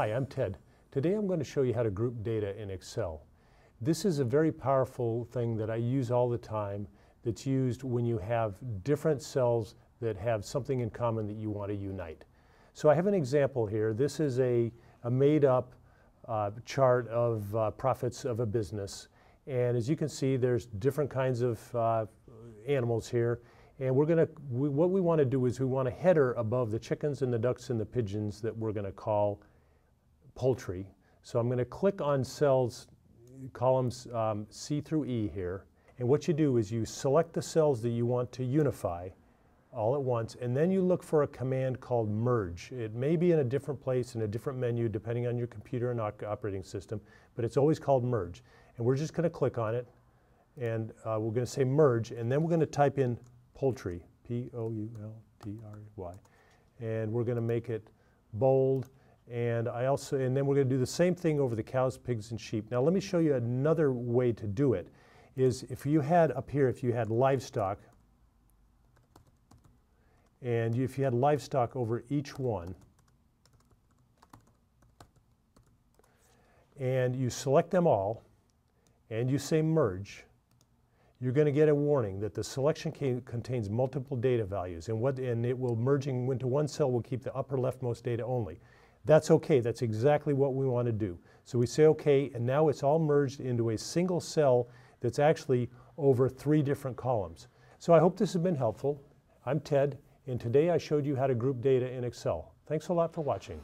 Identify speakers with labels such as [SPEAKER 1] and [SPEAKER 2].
[SPEAKER 1] Hi, I'm Ted. Today I'm going to show you how to group data in Excel. This is a very powerful thing that I use all the time that's used when you have different cells that have something in common that you want to unite. So I have an example here. This is a, a made up uh, chart of uh, profits of a business. And as you can see, there's different kinds of uh, animals here. And we're going to, we, what we want to do is we want a header above the chickens and the ducks and the pigeons that we're going to call poultry. So I'm going to click on cells, columns um, C through E here. And what you do is you select the cells that you want to unify all at once, and then you look for a command called merge. It may be in a different place, in a different menu, depending on your computer and operating system, but it's always called merge. And we're just going to click on it, and uh, we're going to say merge, and then we're going to type in poultry, P-O-U-L-T-R-Y, and we're going to make it bold, and I also, and then we're going to do the same thing over the cows, pigs, and sheep. Now let me show you another way to do it. Is if you had up here, if you had livestock, and if you had livestock over each one, and you select them all, and you say merge, you're going to get a warning that the selection contains multiple data values, and, what, and it will merging into one cell will keep the upper leftmost data only. That's okay. That's exactly what we want to do. So we say okay, and now it's all merged into a single cell that's actually over three different columns. So I hope this has been helpful. I'm Ted, and today I showed you how to group data in Excel. Thanks a lot for watching.